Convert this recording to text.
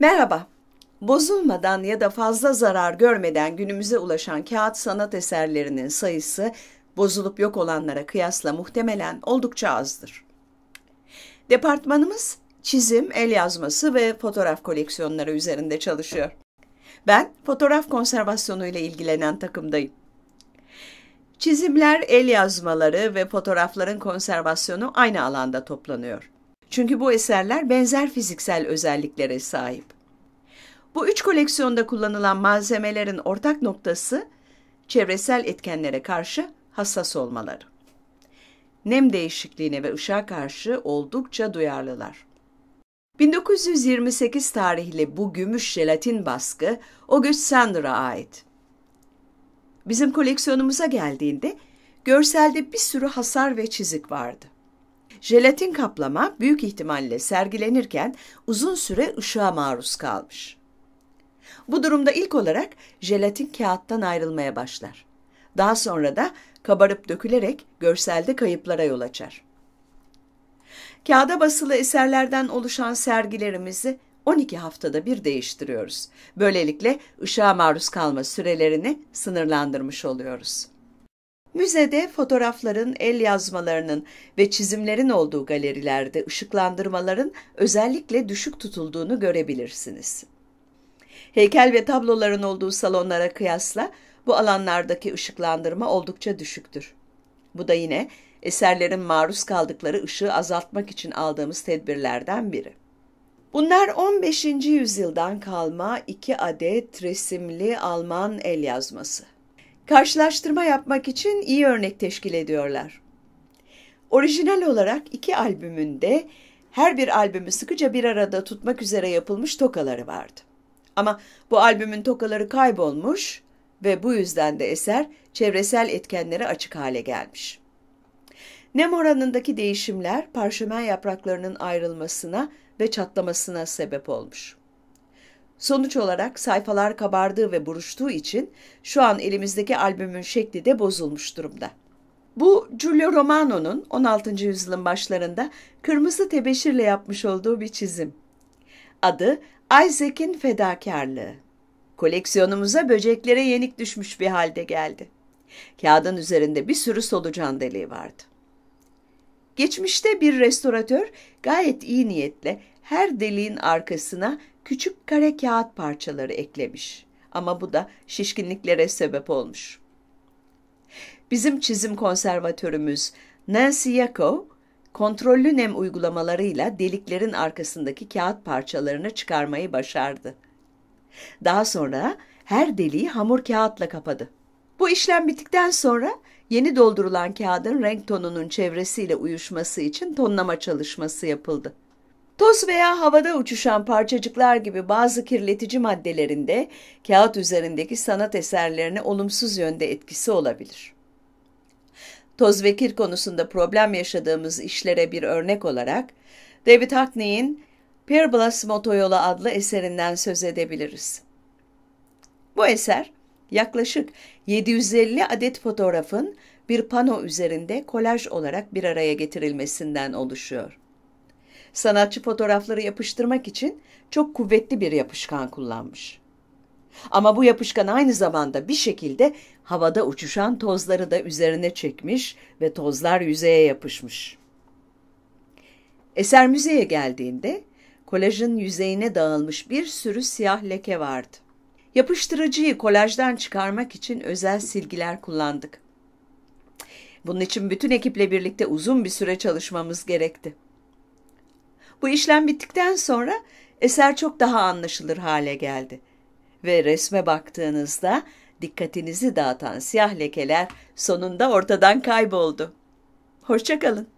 Merhaba. Bozulmadan ya da fazla zarar görmeden günümüze ulaşan kağıt sanat eserlerinin sayısı bozulup yok olanlara kıyasla muhtemelen oldukça azdır. Departmanımız çizim, el yazması ve fotoğraf koleksiyonları üzerinde çalışıyor. Ben fotoğraf konservasyonu ile ilgilenen takımdayım. Çizimler, el yazmaları ve fotoğrafların konservasyonu aynı alanda toplanıyor. Çünkü bu eserler benzer fiziksel özelliklere sahip. Bu üç koleksiyonda kullanılan malzemelerin ortak noktası çevresel etkenlere karşı hassas olmaları. Nem değişikliğine ve ışığa karşı oldukça duyarlılar. 1928 tarihli bu gümüş jelatin baskı August Sander'a ait. Bizim koleksiyonumuza geldiğinde görselde bir sürü hasar ve çizik vardı. Jelatin kaplama büyük ihtimalle sergilenirken uzun süre ışığa maruz kalmış. Bu durumda ilk olarak jelatin kağıttan ayrılmaya başlar. Daha sonra da kabarıp dökülerek görselde kayıplara yol açar. Kağıda basılı eserlerden oluşan sergilerimizi 12 haftada bir değiştiriyoruz. Böylelikle ışığa maruz kalma sürelerini sınırlandırmış oluyoruz. Müzede fotoğrafların, el yazmalarının ve çizimlerin olduğu galerilerde ışıklandırmaların özellikle düşük tutulduğunu görebilirsiniz. Heykel ve tabloların olduğu salonlara kıyasla bu alanlardaki ışıklandırma oldukça düşüktür. Bu da yine eserlerin maruz kaldıkları ışığı azaltmak için aldığımız tedbirlerden biri. Bunlar 15. yüzyıldan kalma iki adet resimli Alman el yazması karşılaştırma yapmak için iyi örnek teşkil ediyorlar. Orijinal olarak iki albümünde her bir albümü sıkıca bir arada tutmak üzere yapılmış tokaları vardı. Ama bu albümün tokaları kaybolmuş ve bu yüzden de eser çevresel etkenlere açık hale gelmiş. Nem oranındaki değişimler parşömen yapraklarının ayrılmasına ve çatlamasına sebep olmuş. Sonuç olarak sayfalar kabardığı ve buruştuğu için şu an elimizdeki albümün şekli de bozulmuş durumda. Bu Giulio Romano'nun 16. yüzyılın başlarında kırmızı tebeşirle yapmış olduğu bir çizim. Adı Isaac'in fedakarlığı. Koleksiyonumuza böceklere yenik düşmüş bir halde geldi. Kağıdın üzerinde bir sürü solucan deliği vardı. Geçmişte bir restoratör gayet iyi niyetle her deliğin arkasına küçük kare kağıt parçaları eklemiş. Ama bu da şişkinliklere sebep olmuş. Bizim çizim konservatörümüz Nancy Yakov, kontrollü nem uygulamalarıyla deliklerin arkasındaki kağıt parçalarını çıkarmayı başardı. Daha sonra her deliği hamur kağıtla kapadı. Bu işlem bittikten sonra Yeni doldurulan kağıdın renk tonunun çevresiyle uyuşması için tonlama çalışması yapıldı. Toz veya havada uçuşan parçacıklar gibi bazı kirletici maddelerinde kağıt üzerindeki sanat eserlerine olumsuz yönde etkisi olabilir. Toz ve kir konusunda problem yaşadığımız işlere bir örnek olarak David Hockney'in Peer Blossom Otoyola adlı eserinden söz edebiliriz. Bu eser Yaklaşık 750 adet fotoğrafın bir pano üzerinde kolaj olarak bir araya getirilmesinden oluşuyor. Sanatçı fotoğrafları yapıştırmak için çok kuvvetli bir yapışkan kullanmış. Ama bu yapışkan aynı zamanda bir şekilde havada uçuşan tozları da üzerine çekmiş ve tozlar yüzeye yapışmış. Eser müzeye geldiğinde kolajın yüzeyine dağılmış bir sürü siyah leke vardı. Yapıştırıcıyı kolajdan çıkarmak için özel silgiler kullandık. Bunun için bütün ekiple birlikte uzun bir süre çalışmamız gerekti. Bu işlem bittikten sonra eser çok daha anlaşılır hale geldi ve resme baktığınızda dikkatinizi dağıtan siyah lekeler sonunda ortadan kayboldu. Hoşçakalın.